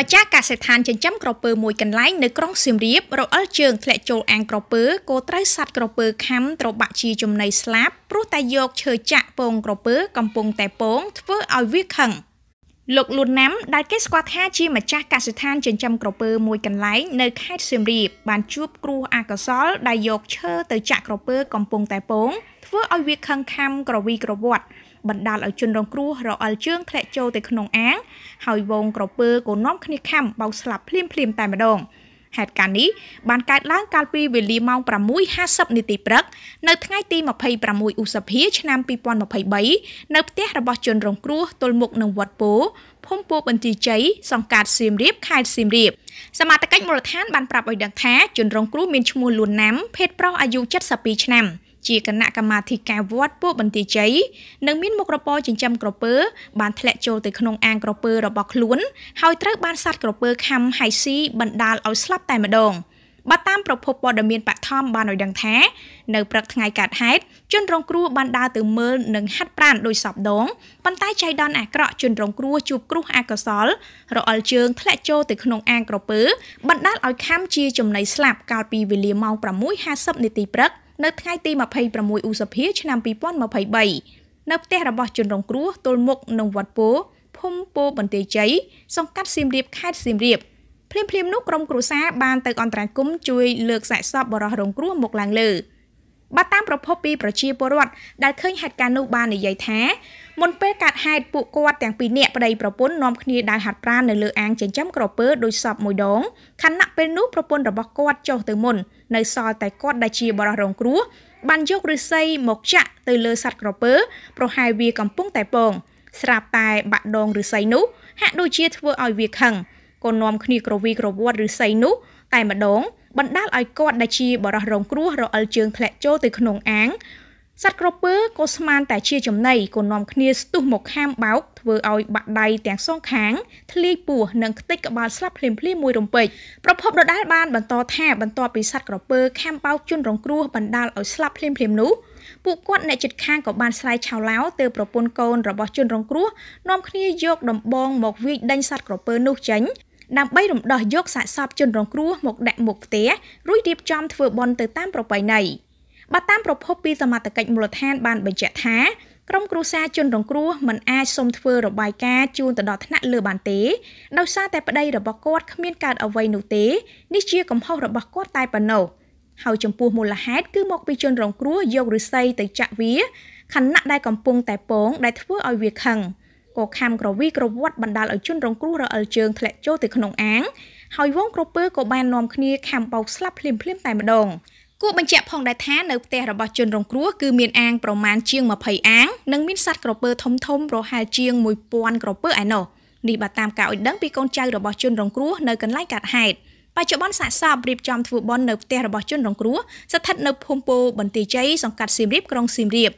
ម្ចាស់កសិដ្ឋានចិញ្ចឹមក្រពើមួយកន្លែងនៅក្រុងសៀមរាបរអិលជើងធ្លាក់ចូលអាងក្រពើគោត្រូវសัตว์ក្រពើខំត្របាក់ជាចំណីស្លាប់ព្រោះតែយកឈើចាក់ពងក្រពើ កំពុងតែពង ធ្វើឲ្យវាខឹងលោកលួនណាំដែលគេស្គាល់ថាជាម្ចាស់កសិដ្ឋានចិញ្ចឹមក្រពើមួយកន្លែងនៅខេត្តសៀមរាបបានជួបគ្រោះអាកុសល ដែលយកឈើទៅចាក់ក្រពើកំពុងតែពងធ្វើឲ្យវាខឹងខំក្រវីក្រវាត់បណ្ដាលឲ្យជនរងគ្រោះរអិលជើងធ្លាក់ចូលទៅក្នុងអាងហើយវងក្រពើក៏នាំគ្នាខាំបោកស្លាប់ភ្លាមភ្លាមតែម្ដងហេតុការណ៍នេះបានកើតឡើង កាលពីវេលាម៉ោង6:50នាទីព្រឹកនៅថ្ងៃទី26ឧសភាឆ្នាំ2023នៅផ្ទះរបស់ ជនរងគ្រោះទល់មុខនឹងវត្តពោភូមិពោបន្ទាយជ័យសង្កាត់សៀមរាបខេត្តសៀមរាបសមាជិកមូលដ្ឋានបានប្រាប់ឲ្យដឹងថាជនរងគ្រោះមានឈ្មោះលួនណាំ ភេទប្រុសអាយុ72ឆ្នាំជាគណៈកម្មាធិការវត្តពួកបន្ទាយជ័យនិងមានមុខរបរចិញ្ចឹមក្រពើបានធ្លាក់ចូលទៅក្នុងអាងក្រពើរបស់ខ្លួនហើយត្រូវបានសัตว์ក្រពើខំហៃស៊ីបណ្ដាលឲ្យស្លាប់តែម្ដងបើតាមប្រភពព័ត៌មានបឋមបានឲ្យដឹងថានៅព្រឹកថ្ងៃកើតហេតុជនរងគ្រោះបានដើរទៅមើលនិងហាត់ប្រាណដោយសពដងប៉ុន្តែចៃដន្យអាក្រក់ជនរងគ្រោះជួបគ្រោះអកុសលរអិលជើងធ្លាក់ចូលទៅក្នុងអាងក្រពើបណ្ដាលឲ្យខំជាចំណីស្លាប់កាលពីវេលាម៉ោង6:50នាទីព្រឹក។នៅថ្ងៃទី26ឧសភាឆ្នាំ2023នៅផ្ទះរបស់ជនរងគ្រោះទល់មុខនឹងវត្តពោភូមិពោបន្ទាយជ័យសង្កាត់សៀមរាបខេត្តសៀមរាបភ្លាមៗនោះក្រុមគ្រួសារបានទៅអន្តរាគមន៍ជួយលើកសាកសពបរិះរងគ្រោះមកឡើងលើ។បើតាមប្រភពពីប្រជាពលរដ្ឋដែលឃើញហេតុការណ៍នោះបាននិយាយថាមុនពេលកាត់ហេតុពួកគាត់ទាំងពីរនាក់ប្តីប្រពន្ធនាំគ្នាដើរហាត់ប្រាណនៅលើអាងចិញ្ចឹមក្រពើដោយសពមួយដងខណៈពេលនោះប្រពន្ធរបស់គាត់ចុះទៅមុននៅសល់តែគាត់ដែលជា បរិះរងគ្រោះបានយកឫស្សីមកចាក់ទៅលើសត្វក្រពើប្រហែលវាកំពុងតែពង ស្រាប់តែបាក់ដងឫស្សីនោះហាក់ដូចជាធ្វើឲ្យវាខឹងក៏នាំគ្នាក្រវីក្រវ៉ាត់ឫស្សីនោះ តែម្ដងបណ្ដាលឲ្យគាត់ដែលជាបរិះរងគ្រោះរអិលជើងធ្លាក់ចូលទៅក្នុងអាងសត្វក្រពើក៏ស្មានតែជាចំណៃក៏នាំគ្នាស្ទុះមកខាមបោកធ្វើឲ្យបាក់ដៃទាំងសងខាងធ្លាយពោះនិងខ្ទេចក្បាលស្លាប់ភ្លាមភ្លាមមួយរំពេចប្រភពដដែលបានបន្តថាបន្ទាប់ពីសត្វក្រពើខាមបោកជនរងគ្រោះបណ្ដាលឲ្យស្លាប់ភ្លាមភ្លាមនោះពួកគាត់អ្នកជិតខាងក៏បានស្រ័យឆោឡោទៅប្រពន្ធកូនរបស់ជនរងគ្រោះនាំគ្នាយកដំបងមកវាយដេញសត្វក្រពើនោះចេញដើម្បីរំដោះយកសាកសពជនរងគ្រោះមកដាក់មុខផ្ទះរួចរៀបចំធ្វើបន់ទៅតាមប្រពៃណីបើតាមប្រភពពីសមាជិកមូលដ្ឋានបានបញ្ជាក់ថា ក្រុមគ្រួសារជនរងគ្រោះមិនអាចសុំធ្វើរបាយការណ៍ជូនទៅដល់ថ្នាក់លើបានទេដោយសារតែប្តីរបស់គាត់គ្មានកើតអ្វីនោះទេនេះជាកំហុសរបស់គាត់តែប៉ុណ្ណោះហើយចំពោះមូលហេតុគឺមកពីជនរងគ្រោះយកឫស្សីទៅចាក់វាខណៈដែលកំពុងតែពងដែលធ្វើឲ្យវាខឹង។ក៏ខំក្រវីក្រវាត់បណ្ដាលឲ្យជនរងគ្រោះរអិលជើងធ្លាក់ចូលទៅក្នុងអាងហើយវងក្រពើក៏បាននាំគ្នាខំបោកស្លាប់ភ្លាមៗតែម្ដងគួរបញ្ជាក់ផងដែរថានៅផ្ទះរបស់ជនរងគ្រោះគឺមានអាងប្រមាណជាង20អាង និងមានសត្វក្រពើធំធំប្រហែលជាង1000ក្រពើឯណោះនេះបើតាមការអុយដឹងពីកូនចៅរបស់ជនរងគ្រោះនៅកន្លែងកាត់ហេតុបច្ចុប្បន្នសាកសពរៀបចំធ្វើបន់នៅផ្ទះរបស់ជនរងគ្រោះស្ថិតនៅភូមិពោបន្ទាយជ័យសង្កាត់សៀមរាបក្រុងសៀមរាប